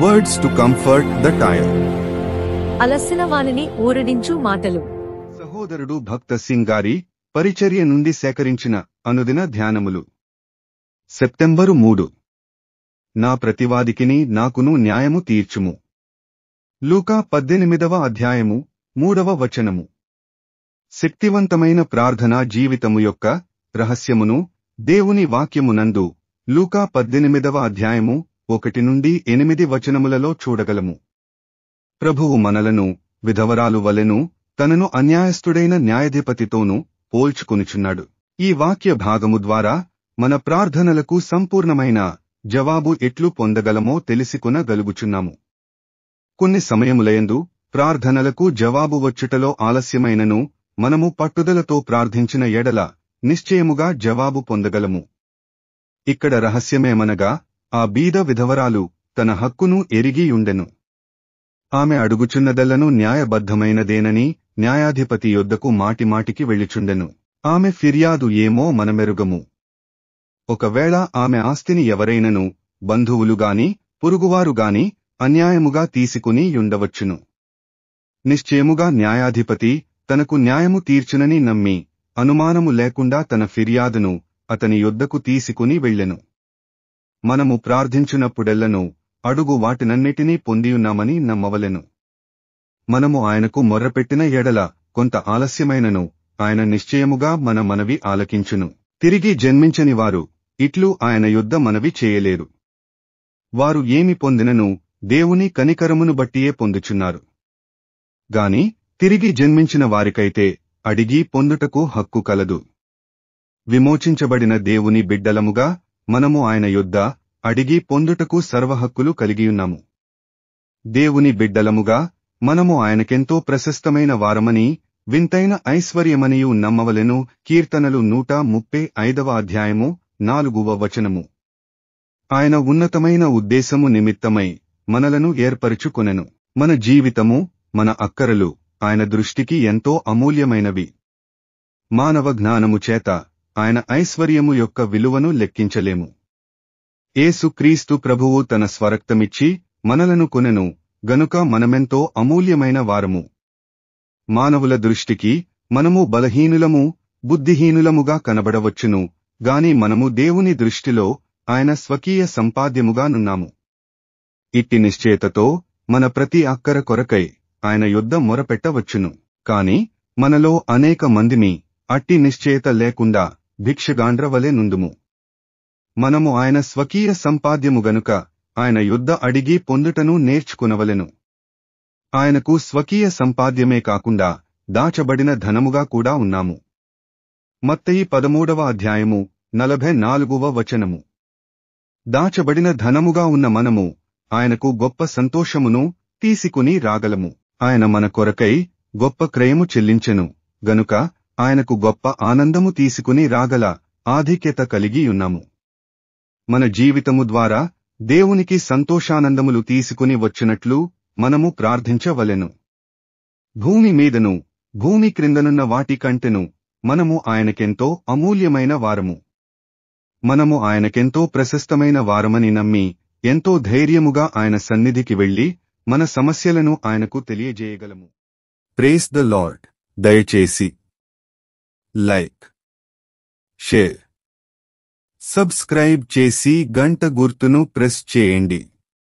words to comfort the tired అలసిన వానిని ఊరడించు మాటలు సహోదరుడు భక్త సింగ్ గారి పరిచర్య నుండి సేకరించిన అనుదిన ధ్యానములు సెప్టెంబరు మూడు నా ప్రతివాదికిని నాకును న్యాయము తీర్చుము లూకా పద్దెనిమిదవ అధ్యాయము మూడవ వచనము శక్తివంతమైన ప్రార్థనా జీవితము యొక్క రహస్యమును దేవుని వాక్యమునందు లూకా పద్దెనిమిదవ అధ్యాయము ఒకటి నుండి ఎనిమిది వచనములలో చూడగలము ప్రభువు మనలను విధవరాలు వలెను తనను అన్యాయస్థుడైన న్యాయాధిపతితోనూ పోల్చుకునిచున్నాడు ఈ వాక్య భాగము ద్వారా మన ప్రార్థనలకు సంపూర్ణమైన జవాబు ఎట్లు పొందగలమో తెలుసుకునగలుగుచున్నాము కొన్ని సమయములయందు ప్రార్థనలకు జవాబు వచ్చుటలో ఆలస్యమైనను మనము పట్టుదలతో ప్రార్థించిన ఎడల నిశ్చయముగా జవాబు పొందగలము ఇక్కడ రహస్యమేమనగా ఆ బీద విధవరాలు తన హక్కును ఎరిగియుండెను ఆమె అడుగుచున్నదల్లను న్యాయబద్ధమైనదేనని న్యాయాధిపతి యొద్దకు మాటిమాటికి వెళ్ళిచుండెను ఆమె ఫిర్యాదు ఏమో మనమెరుగము ఒకవేళ ఆమె ఆస్తిని ఎవరైనను బంధువులుగాని పురుగువారుగాని అన్యాయముగా తీసుకుని యుండవచ్చును నిశ్చయముగా న్యాయాధిపతి తనకు న్యాయము తీర్చునని నమ్మి అనుమానము లేకుండా తన ఫిర్యాదును అతని యొద్దకు తీసుకుని వెళ్ళెను మనము ప్రార్థించునప్పుడెల్లను అడుగు వాటినన్నిటినీ పొందియున్నామని నమ్మవలెను మనము ఆయనకు మొర్రపెట్టిన ఎడల కొంత ఆలస్యమైనను ఆయన నిశ్చయముగా మన మనవి ఆలకించును తిరిగి జన్మించని వారు ఇట్లు ఆయన యుద్ధ మనవి చేయలేరు వారు ఏమి పొందినను దేవుని కనికరమును బట్టియే పొందుచున్నారు గాని తిరిగి జన్మించిన వారికైతే అడిగి పొందుటకు హక్కు కలదు విమోచించబడిన దేవుని బిడ్డలముగా మనము ఆయన యొద్ద అడిగి పొందుటకు సర్వహక్కులు కలిగియున్నాము దేవుని బిడ్డలముగా మనము ఆయనకెంతో ప్రశస్తమైన వారమని వింతైన ఐశ్వర్యమనియు నమ్మవలెను కీర్తనలు నూట ముప్పై ఐదవ అధ్యాయము నాలుగవ వచనము ఆయన ఉన్నతమైన ఉద్దేశము నిమిత్తమై మనలను ఏర్పరుచుకొనెను మన జీవితము మన అక్కరలు ఆయన దృష్టికి ఎంతో అమూల్యమైనవి మానవ జ్ఞానము చేత ఆయన ఐశ్వర్యము యొక్క విలువను లెక్కించలేము ఏసుక్రీస్తు ప్రభువు తన స్వరక్తమిచ్చి మనలను కొనెను గనుక మనమెంతో అమూల్యమైన వారము మానవుల దృష్టికి మనము బలహీనులము బుద్ధిహీనులముగా కనబడవచ్చును గాని మనము దేవుని దృష్టిలో ఆయన స్వకీయ సంపాద్యముగానున్నాము ఇట్టి నిశ్చేతతో మన ప్రతి అక్కర కొరకై ఆయన యుద్ధం మొరపెట్టవచ్చును కాని మనలో అనేక మందిని అట్టి నిశ్చేత లేకుండా భిక్షగాండ్రవలె నుండుము మనము ఆయన స్వకీయ సంపాద్యము గనుక ఆయన యుద్ధ అడిగి పొందుటను నేర్చుకునవలెను ఆయనకు స్వకీయ సంపాద్యమే కాకుండా దాచబడిన ధనముగా కూడా ఉన్నాము మత్తయి పదమూడవ అధ్యాయము నలభై నాలుగవ వచనము దాచబడిన ధనముగా ఉన్న మనము ఆయనకు గొప్ప సంతోషమును తీసుకుని రాగలము ఆయన మన కొరకై గొప్ప క్రయము చెల్లించెను గనుక ఆయనకు గొప్ప ఆనందము తీసుకుని రాగల ఆధిక్యత కలిగియున్నాము మన జీవితము ద్వారా దేవునికి సంతోషానందములు తీసుకుని వచ్చినట్లు మనము ప్రార్థించవలెను భూమి మీదను భూమి క్రిందనున్న వాటి కంటెను మనము ఆయనకెంతో అమూల్యమైన వారము మనము ఆయనకెంతో ప్రశస్తమైన వారమని నమ్మి ఎంతో ధైర్యముగా ఆయన సన్నిధికి వెళ్లి మన సమస్యలను ఆయనకు తెలియజేయగలము ప్రేస్ ద లార్డ్ దయచేసి లైక్ షేర్ సబ్స్క్రైబ్ చేసి గంట గుర్తును ప్రెస్ చేయండి